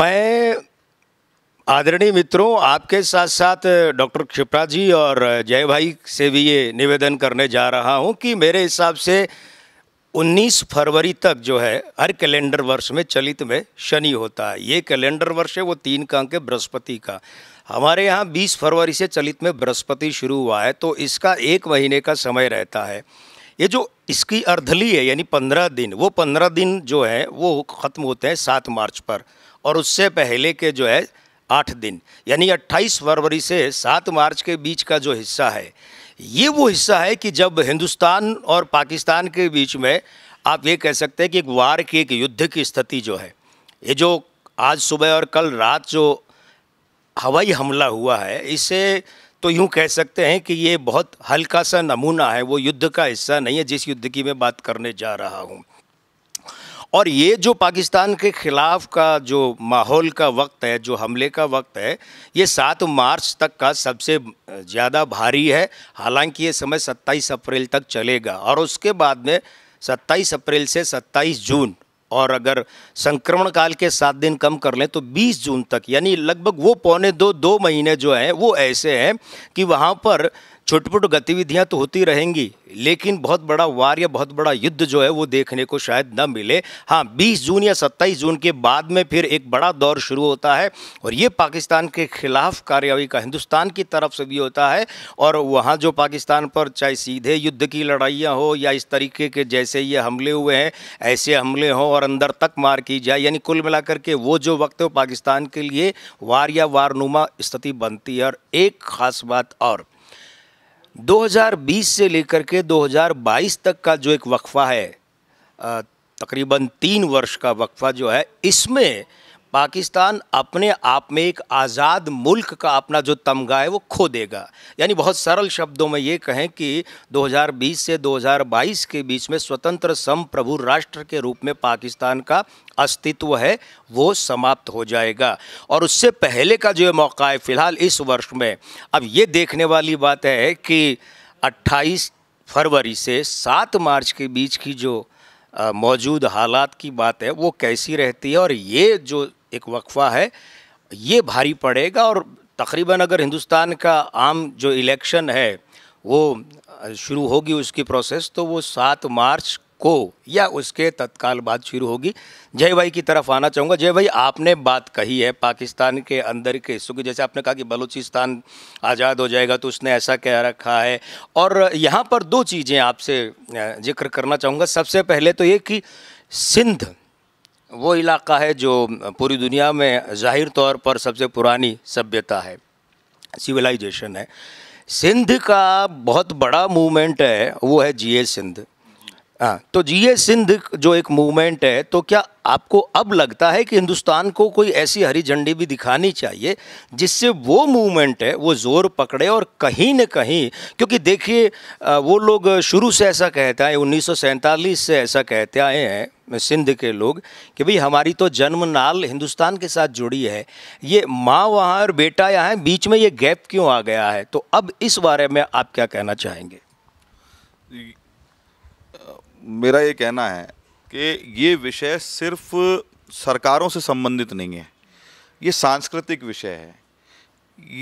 मैं आदरणीय मित्रों आपके साथ साथ डॉक्टर क्षिप्रा जी और जय भाई से भी ये निवेदन करने जा रहा हूँ कि मेरे हिसाब से 19 फरवरी तक जो है हर कैलेंडर वर्ष में चलित में शनि होता है ये कैलेंडर वर्ष है वो तीन का अंक है बृहस्पति का हमारे यहाँ 20 फरवरी से चलित में बृहस्पति शुरू हुआ है तो इसका एक महीने का समय रहता है ये जो इसकी अर्धली है यानी पंद्रह दिन वो पंद्रह दिन जो है वो ख़त्म होते हैं सात मार्च पर और उससे पहले के जो है आठ दिन यानी 28 फरवरी से 7 मार्च के बीच का जो हिस्सा है ये वो हिस्सा है कि जब हिंदुस्तान और पाकिस्तान के बीच में आप ये कह सकते हैं कि एक वार की एक युद्ध की स्थिति जो है ये जो आज सुबह और कल रात जो हवाई हमला हुआ है इसे तो यूँ कह सकते हैं कि ये बहुत हल्का सा नमूना है वो युद्ध का हिस्सा नहीं है जिस युद्ध की मैं बात करने जा रहा हूँ और ये जो पाकिस्तान के ख़िलाफ़ का जो माहौल का वक्त है जो हमले का वक्त है ये सात मार्च तक का सबसे ज़्यादा भारी है हालांकि ये समय सत्ताईस अप्रैल तक चलेगा और उसके बाद में सत्ताईस अप्रैल से सत्ताईस जून और अगर संक्रमण काल के सात दिन कम कर लें तो 20 जून तक यानी लगभग वो पौने दो दो महीने जो हैं वो ऐसे हैं कि वहाँ पर छोटपुट गतिविधियां तो होती रहेंगी लेकिन बहुत बड़ा वार या बहुत बड़ा युद्ध जो है वो देखने को शायद न मिले हाँ 20 जून या 27 जून के बाद में फिर एक बड़ा दौर शुरू होता है और ये पाकिस्तान के खिलाफ कार्रवाई का हिंदुस्तान की तरफ से भी होता है और वहाँ जो पाकिस्तान पर चाहे सीधे युद्ध की लड़ाइयाँ हो या इस तरीके के जैसे ये हमले हुए हैं ऐसे हमले हों और अंदर तक मार की जाए यानी कुल मिलाकर के वो जो वक्त है पाकिस्तान के लिए वार या वारनुमा स्थिति बनती है और एक खास बात और 2020 से लेकर के 2022 तक का जो एक वक्फ़ा है तकरीबन तीन वर्ष का वक्फ़ा जो है इसमें पाकिस्तान अपने आप में एक आज़ाद मुल्क का अपना जो तमगा है वो खो देगा यानी बहुत सरल शब्दों में ये कहें कि 2020 से 2022 के बीच में स्वतंत्र संप्रभु राष्ट्र के रूप में पाकिस्तान का अस्तित्व है वो समाप्त हो जाएगा और उससे पहले का जो मौका है फ़िलहाल इस वर्ष में अब ये देखने वाली बात है कि 28 फरवरी से 7 मार्च के बीच की जो मौजूद हालात की बात है वो कैसी रहती है और ये जो एक वक्फा है ये भारी पड़ेगा और तकरीबन अगर हिंदुस्तान का आम जो इलेक्शन है वो शुरू होगी उसकी प्रोसेस तो वो सात मार्च को या उसके तत्काल बाद शुरू होगी जय भाई की तरफ आना चाहूँगा जय भाई आपने बात कही है पाकिस्तान के अंदर के हिस्सों की जैसे आपने कहा कि बलूचिस्तान आज़ाद हो जाएगा तो उसने ऐसा कह रखा है और यहाँ पर दो चीज़ें आपसे जिक्र करना चाहूँगा सबसे पहले तो ये कि सिंध वो इलाका है जो पूरी दुनिया में ज़ाहिर तौर पर सबसे पुरानी सभ्यता है सिविलाइजेशन है सिंध का बहुत बड़ा मूवमेंट है वो है जीए सिंध हाँ तो जीए सिंध जो एक मूवमेंट है तो क्या आपको अब लगता है कि हिंदुस्तान को कोई ऐसी हरी झंडी भी दिखानी चाहिए जिससे वो मूवमेंट है वो ज़ोर पकड़े और कहीं न कहीं क्योंकि देखिए वो लोग शुरू से ऐसा कहते हैं उन्नीस से ऐसा कहते आए हैं सिंध के लोग कि भाई हमारी तो जन्म नाल हिंदुस्तान के साथ जुड़ी है ये माँ वहाँ और बेटा यहाँ है बीच में ये गैप क्यों आ गया है तो अब इस बारे में आप क्या कहना चाहेंगे मेरा ये कहना है कि ये विषय सिर्फ सरकारों से संबंधित नहीं है ये सांस्कृतिक विषय है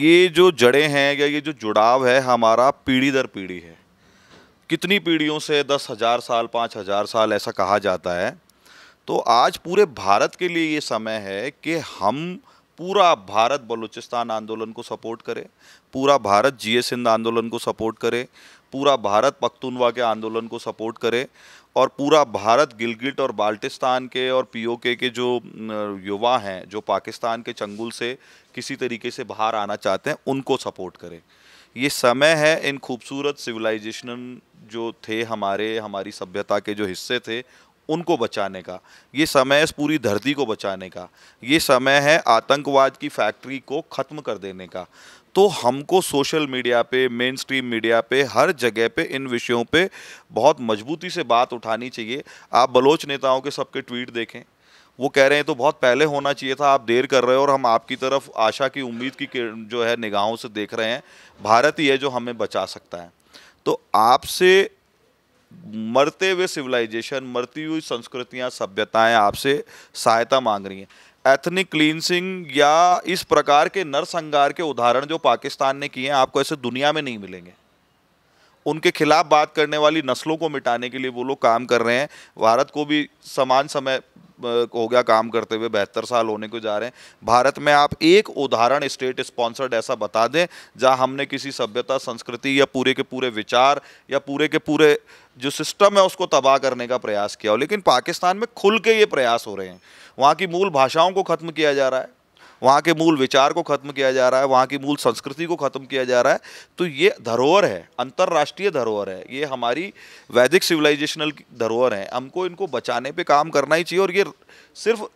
ये जो जड़ें हैं या ये जो जुड़ाव है हमारा पीढ़ी दर पीढ़ी है कितनी पीढ़ियों से दस हज़ार साल पाँच हज़ार साल ऐसा कहा जाता है तो आज पूरे भारत के लिए ये समय है कि हम पूरा भारत बलूचिस्तान आंदोलन को सपोर्ट करे पूरा भारत जी एस आंदोलन को सपोर्ट करे पूरा भारत पख्तूनवा के आंदोलन को सपोर्ट करे और पूरा भारत गिलगिट और बाल्टिस्तान के और पीओके के जो युवा हैं जो पाकिस्तान के चंगुल से किसी तरीके से बाहर आना चाहते हैं उनको सपोर्ट करें ये समय है इन खूबसूरत सिविलाइजेशन जो थे हमारे हमारी सभ्यता के जो हिस्से थे उनको बचाने का ये समय है इस पूरी धरती को बचाने का ये समय है आतंकवाद की फैक्ट्री को ख़त्म कर देने का तो हमको सोशल मीडिया पे मेन स्ट्रीम मीडिया पे हर जगह पे इन विषयों पे बहुत मजबूती से बात उठानी चाहिए आप बलोच नेताओं के सबके ट्वीट देखें वो कह रहे हैं तो बहुत पहले होना चाहिए था आप देर कर रहे हो और हम आपकी तरफ आशा की उम्मीद की जो है निगाहों से देख रहे हैं भारत ही है जो हमें बचा सकता है तो आपसे मरते हुए सिविलाइजेशन मरती हुई संस्कृतियां सभ्यताएं आपसे सहायता मांग रही हैं एथनिक क्लीनसिंग या इस प्रकार के नरसंगार के उदाहरण जो पाकिस्तान ने किए हैं आपको ऐसे दुनिया में नहीं मिलेंगे उनके खिलाफ बात करने वाली नस्लों को मिटाने के लिए वो लोग काम कर रहे हैं भारत को भी समान समय हो गया काम करते हुए बेहतर साल होने को जा रहे हैं भारत में आप एक उदाहरण स्टेट स्पॉन्सर्ड ऐसा बता दें जहां हमने किसी सभ्यता संस्कृति या पूरे के पूरे विचार या पूरे के पूरे जो सिस्टम है उसको तबाह करने का प्रयास किया हो लेकिन पाकिस्तान में खुल के ये प्रयास हो रहे हैं वहाँ की मूल भाषाओं को ख़त्म किया जा रहा है वहाँ के मूल विचार को ख़त्म किया जा रहा है वहाँ की मूल संस्कृति को ख़त्म किया जा रहा है तो ये धरोहर है अंतर्राष्ट्रीय धरोहर है ये हमारी वैदिक सिविलाइजेशनल धरोहर है हमको इनको बचाने पर काम करना ही चाहिए और ये सिर्फ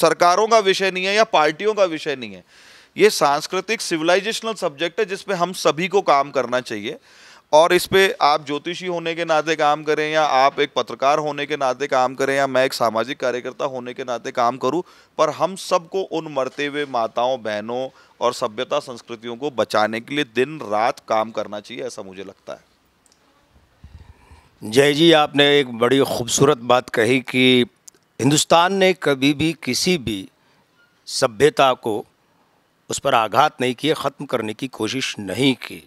सरकारों का विषय नहीं है या पार्टियों का विषय नहीं है ये सांस्कृतिक सिविलाइजेशनल सब्जेक्ट है जिसपे हम सभी को काम करना चाहिए और इस पर आप ज्योतिषी होने के नाते काम करें या आप एक पत्रकार होने के नाते काम करें या मैं एक सामाजिक कार्यकर्ता होने के नाते काम करूं पर हम सबको उन मरते हुए माताओं बहनों और सभ्यता संस्कृतियों को बचाने के लिए दिन रात काम करना चाहिए ऐसा मुझे लगता है जय जी आपने एक बड़ी खूबसूरत बात कही कि हिंदुस्तान ने कभी भी किसी भी सभ्यता को उस पर आघात नहीं किए ख़त्म करने की कोशिश नहीं की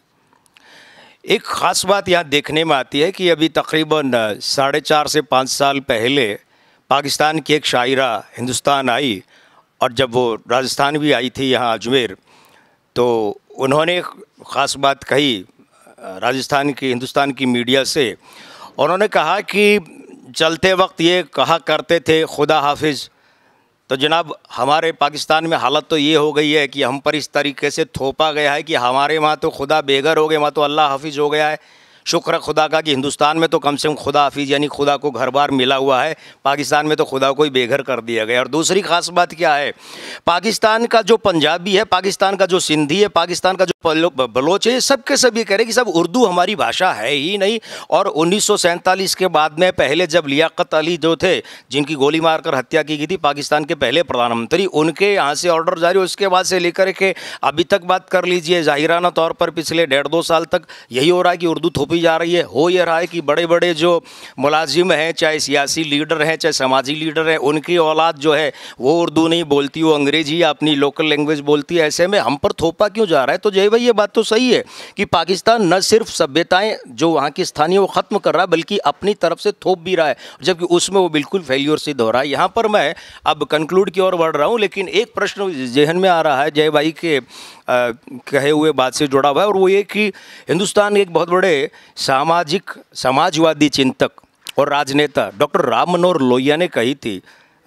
एक ख़ास बात यहाँ देखने में आती है कि अभी तकरीबन साढ़े चार से पाँच साल पहले पाकिस्तान की एक शायरा हिंदुस्तान आई और जब वो राजस्थान भी आई थी यहाँ अजमेर तो उन्होंने ख़ास बात कही राजस्थान की हिंदुस्तान की मीडिया से उन्होंने कहा कि चलते वक्त ये कहा करते थे खुदा हाफिज़ तो जनाब हमारे पाकिस्तान में हालत तो ये हो गई है कि हम पर इस तरीके से थोपा गया है कि हमारे वहाँ तो खुदा बेघर हो गए वहाँ तो अल्लाह हाफिज़ हो गया है शुक्र खुदा का कि हिंदुस्तान में तो कम से कम खुदा हाफिज़ यानी खुदा को घर बार मिला हुआ है पाकिस्तान में तो खुदा को ही बेघर कर दिया गया और दूसरी खास बात क्या है पाकिस्तान का जो पंजाबी है पाकिस्तान का जो सिंधी है पाकिस्तान का जो बलोच है सब के सब ये कह रहे कि सब उर्दू हमारी भाषा है ही नहीं और उन्नीस के बाद में पहले जब लियाकत अली जो थे जिनकी गोली मारकर हत्या की गई थी पाकिस्तान के पहले प्रधानमंत्री उनके यहाँ से ऑर्डर जारी उसके बाद से लेकर के अभी तक बात कर लीजिए जाहिराना तौर पर पिछले डेढ़ दो साल तक यही हो रहा है कि उर्दू थोपी भी जा रही है हो ये रहा है कि बड़े बड़े जो मुलाजिम हैं चाहे सियासी लीडर हैं चाहे समाजी लीडर हैं उनकी औलाद जो है वो उर्दू नहीं बोलती वो अंग्रेजी या अपनी लोकल लैंग्वेज बोलती है ऐसे में हम पर थोपा क्यों जा रहा है तो जय भाई ये बात तो सही है कि पाकिस्तान न सिर्फ सभ्यताएँ जो वहाँ की स्थानीय वो ख़त्म कर रहा है बल्कि अपनी तरफ से थोप भी रहा है जबकि उसमें वो बिल्कुल फेल्योर सिद्ध हो रहा है यहाँ पर मैं अब कंक्लूड की ओर बढ़ रहा हूँ लेकिन एक प्रश्न जहन में आ रहा है जय भाई के आ, कहे हुए बात से जुड़ा हुआ है और वो ये कि हिंदुस्तान एक बहुत बड़े सामाजिक समाजवादी चिंतक और राजनेता डॉक्टर राम मनोहर लोहिया ने कही थी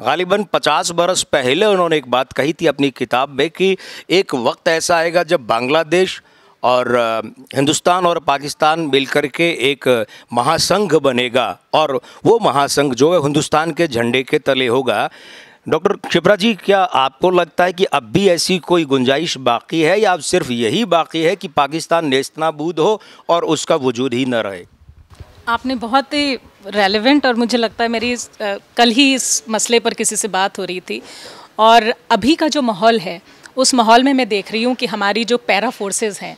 गालिबन 50 बरस पहले उन्होंने एक बात कही थी अपनी किताब में कि एक वक्त ऐसा आएगा जब बांग्लादेश और हिंदुस्तान और पाकिस्तान मिलकर के एक महासंघ बनेगा और वो महासंघ जो है हिंदुस्तान के झंडे के तले होगा डॉक्टर क्षिप्रा जी क्या आपको लगता है कि अब भी ऐसी कोई गुंजाइश बाकी है या अब सिर्फ यही बाकी है कि पाकिस्तान नेस्तनाबूद हो और उसका वजूद ही न रहे आपने बहुत ही रेलेवेंट और मुझे लगता है मेरी कल ही इस मसले पर किसी से बात हो रही थी और अभी का जो माहौल है उस माहौल में मैं देख रही हूँ कि हमारी जो पैरा फोर्सेज हैं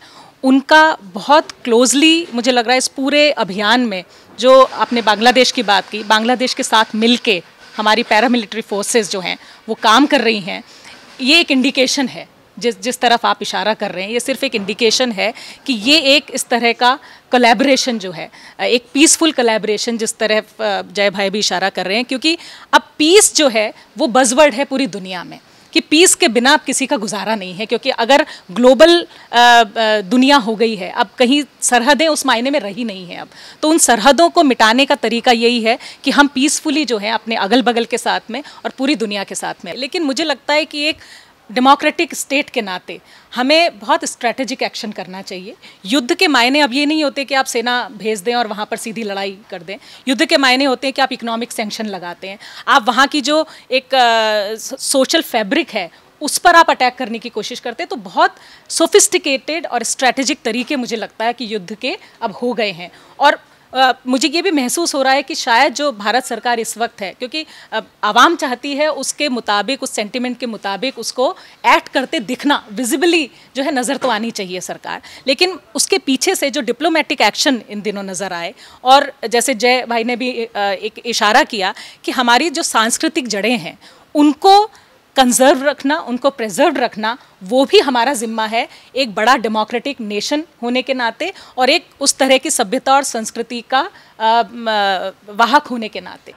उनका बहुत क्लोजली मुझे लग रहा है इस पूरे अभियान में जो आपने बांग्लादेश की बात की बांग्लादेश के साथ मिलके हमारी पैरामिलिट्री फोर्सेस जो हैं वो काम कर रही हैं ये एक इंडिकेशन है जिस जिस तरफ आप इशारा कर रहे हैं ये सिर्फ एक इंडिकेशन है कि ये एक इस तरह का कोलैबोरेशन जो है एक पीसफुल कोलैबोरेशन जिस तरह जय भाई भी इशारा कर रहे हैं क्योंकि अब पीस जो है वो बजवर्ड है पूरी दुनिया में कि पीस के बिना अब किसी का गुजारा नहीं है क्योंकि अगर ग्लोबल दुनिया हो गई है अब कहीं सरहदें उस मायने में रही नहीं है अब तो उन सरहदों को मिटाने का तरीका यही है कि हम पीसफुली जो है अपने अगल बगल के साथ में और पूरी दुनिया के साथ में लेकिन मुझे लगता है कि एक डेमोक्रेटिक स्टेट के नाते हमें बहुत स्ट्रैटेजिक एक्शन करना चाहिए युद्ध के मायने अब ये नहीं होते कि आप सेना भेज दें और वहाँ पर सीधी लड़ाई कर दें युद्ध के मायने होते हैं कि आप इकोनॉमिक सेंक्शन लगाते हैं आप वहाँ की जो एक सोशल फैब्रिक है उस पर आप अटैक करने की कोशिश करते हैं तो बहुत सोफिस्टिकेटेड और स्ट्रैटेजिक तरीके मुझे लगता है कि युद्ध के अब हो गए हैं और मुझे ये भी महसूस हो रहा है कि शायद जो भारत सरकार इस वक्त है क्योंकि आवाम चाहती है उसके मुताबिक उस सेंटिमेंट के मुताबिक उसको एक्ट करते दिखना विजिबली जो है नज़र तो आनी चाहिए सरकार लेकिन उसके पीछे से जो डिप्लोमेटिक एक्शन इन दिनों नज़र आए और जैसे जय भाई ने भी एक इशारा किया कि हमारी जो सांस्कृतिक जड़ें हैं उनको कंजर्व रखना उनको प्रिजर्व रखना वो भी हमारा ज़िम्मा है एक बड़ा डेमोक्रेटिक नेशन होने के नाते और एक उस तरह की सभ्यता और संस्कृति का वाहक होने के नाते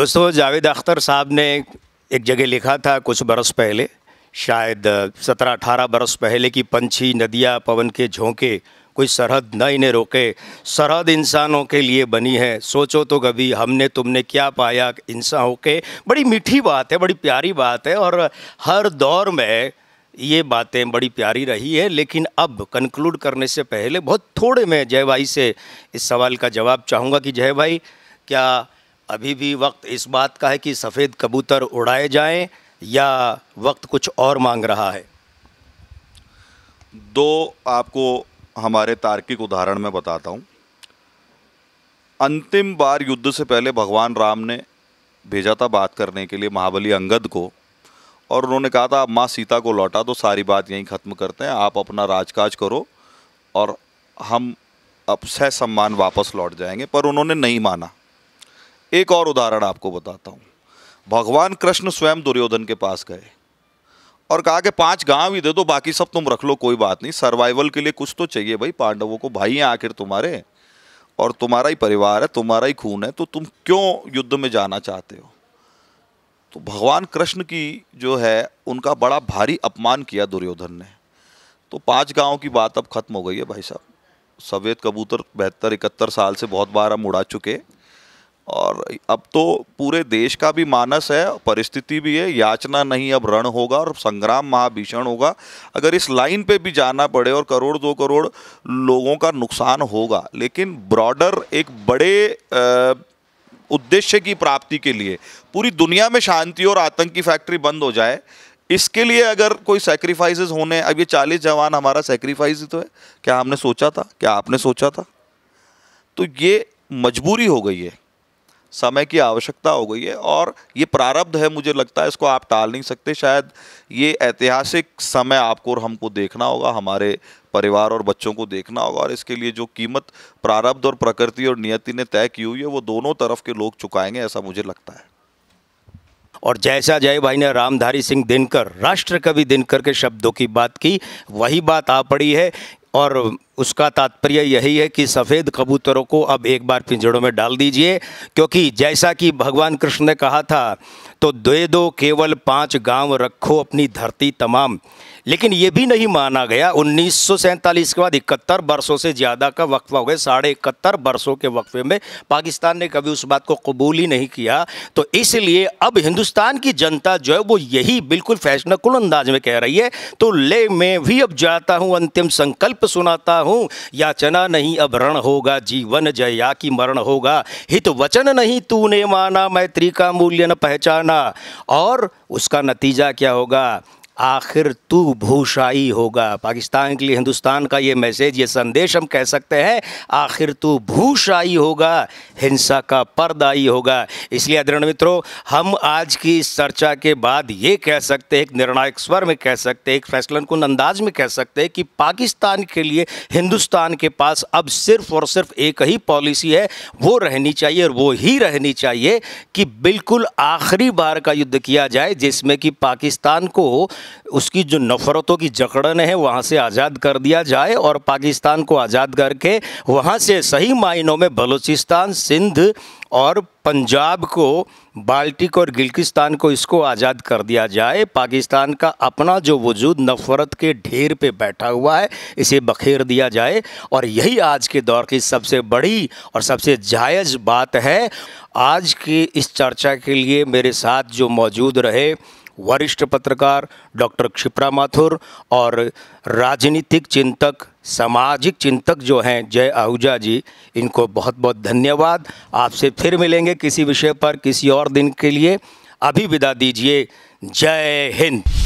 दोस्तों जावेद अख्तर साहब ने एक जगह लिखा था कुछ बरस पहले शायद सत्रह अठारह बरस पहले कि पंछी नदियाँ पवन के झोंके कोई सरहद न इन्हें रोके सरहद इंसानों के लिए बनी है सोचो तो कभी हमने तुमने क्या पाया इंसान होके बड़ी मीठी बात है बड़ी प्यारी बात है और हर दौर में ये बातें बड़ी प्यारी रही है लेकिन अब कंक्लूड करने से पहले बहुत थोड़े में जय भाई से इस सवाल का जवाब चाहूँगा कि जय भाई क्या अभी भी वक्त इस बात का है कि सफ़ेद कबूतर उड़ाए जाएं या वक्त कुछ और मांग रहा है दो आपको हमारे तार्किक उदाहरण में बताता हूँ अंतिम बार युद्ध से पहले भगवान राम ने भेजा था बात करने के लिए महाबली अंगद को और उन्होंने कहा था माँ सीता को लौटा तो सारी बात यहीं ख़त्म करते हैं आप अपना राजकाज करो और हम अब सह सम्मान वापस लौट जाएंगे पर उन्होंने नहीं माना एक और उदाहरण आपको बताता हूँ भगवान कृष्ण स्वयं दुर्योधन के पास गए और कहा कि पांच गांव ही दे दो बाकी सब तुम रख लो कोई बात नहीं सर्वाइवल के लिए कुछ तो चाहिए भाई पांडवों को भाई हैं आखिर तुम्हारे और तुम्हारा ही परिवार है तुम्हारा ही खून है तो तुम क्यों युद्ध में जाना चाहते हो तो भगवान कृष्ण की जो है उनका बड़ा भारी अपमान किया दुर्योधन ने तो पांच गांव की बात अब खत्म हो गई है भाई साहब सवेद कबूतर बहत्तर इकहत्तर साल से बहुत बार हम उड़ा चुके और अब तो पूरे देश का भी मानस है परिस्थिति भी है याचना नहीं अब रण होगा और संग्राम महाभीषण होगा अगर इस लाइन पे भी जाना पड़े और करोड़ दो करोड़ लोगों का नुकसान होगा लेकिन ब्रॉडर एक बड़े उद्देश्य की प्राप्ति के लिए पूरी दुनिया में शांति और आतंकी फैक्ट्री बंद हो जाए इसके लिए अगर कोई सेक्रीफाइसेस होने अब ये चालीस जवान हमारा सेक्रीफाइस तो है क्या हमने सोचा था क्या आपने सोचा था तो ये मजबूरी हो गई है समय की आवश्यकता हो गई है और ये प्रारब्ध है मुझे लगता है इसको आप टाल नहीं सकते शायद ये ऐतिहासिक समय आपको और हमको देखना होगा हमारे परिवार और बच्चों को देखना होगा और इसके लिए जो कीमत प्रारब्ध और प्रकृति और नियति ने तय की हुई है वो दोनों तरफ के लोग चुकाएंगे ऐसा मुझे लगता है और जैसा जय भाई ने रामधारी सिंह दिनकर राष्ट्र कवि दिनकर के शब्दों की बात की वही बात आ पड़ी है और उसका तात्पर्य यही है कि सफ़ेद कबूतरों को अब एक बार पिंजड़ों में डाल दीजिए क्योंकि जैसा कि भगवान कृष्ण ने कहा था तो दे दो केवल पांच गांव रखो अपनी धरती तमाम लेकिन ये भी नहीं माना गया उन्नीस के बाद इकहत्तर बरसों से ज़्यादा का वक्फा हो गया साढ़े इकहत्तर बरसों के वक्फे में पाकिस्तान ने कभी उस बात को कबूल ही नहीं किया तो इसलिए अब हिंदुस्तान की जनता जो है वो यही बिल्कुल फैशनकुल अंदाज में कह रही है तो ले मैं भी अब जाता हूँ अंतिम संकल्प सुनाता हूँ याचना नहीं अब रण होगा जीवन जया की मरण होगा हित वचन नहीं तूने माना मैत्री का मूल्य न पहचाना और उसका नतीजा क्या होगा आखिर तू भूषाई होगा पाकिस्तान के लिए हिंदुस्तान का ये मैसेज ये संदेश हम कह सकते हैं आखिर तू भूषाई होगा हिंसा का पर्दाई होगा इसलिए आदरण मित्रों हम आज की इस चर्चा के बाद ये कह सकते हैं एक निर्णायक स्वर में कह सकते हैं एक फैसलन कुन अंदाज में कह सकते हैं कि पाकिस्तान के लिए हिंदुस्तान के पास अब सिर्फ और सिर्फ एक ही पॉलिसी है वो रहनी चाहिए और वो ही रहनी चाहिए कि बिल्कुल आखिरी बार का युद्ध किया जाए जिसमें कि पाकिस्तान को उसकी जो नफ़रतों की जकड़न है वहाँ से आज़ाद कर दिया जाए और पाकिस्तान को आज़ाद करके वहाँ से सही मायनों में बलूचिस्तान सिंध और पंजाब को बाल्टिक और गिलकिस्तान को इसको आज़ाद कर दिया जाए पाकिस्तान का अपना जो वजूद नफ़रत के ढेर पे बैठा हुआ है इसे बखेर दिया जाए और यही आज के दौर की सबसे बड़ी और सबसे जायज़ बात है आज की इस चर्चा के लिए मेरे साथ जो मौजूद रहे वरिष्ठ पत्रकार डॉक्टर क्षिप्रा माथुर और राजनीतिक चिंतक सामाजिक चिंतक जो हैं जय आहूजा जी इनको बहुत बहुत धन्यवाद आपसे फिर मिलेंगे किसी विषय पर किसी और दिन के लिए अभी विदा दीजिए जय हिंद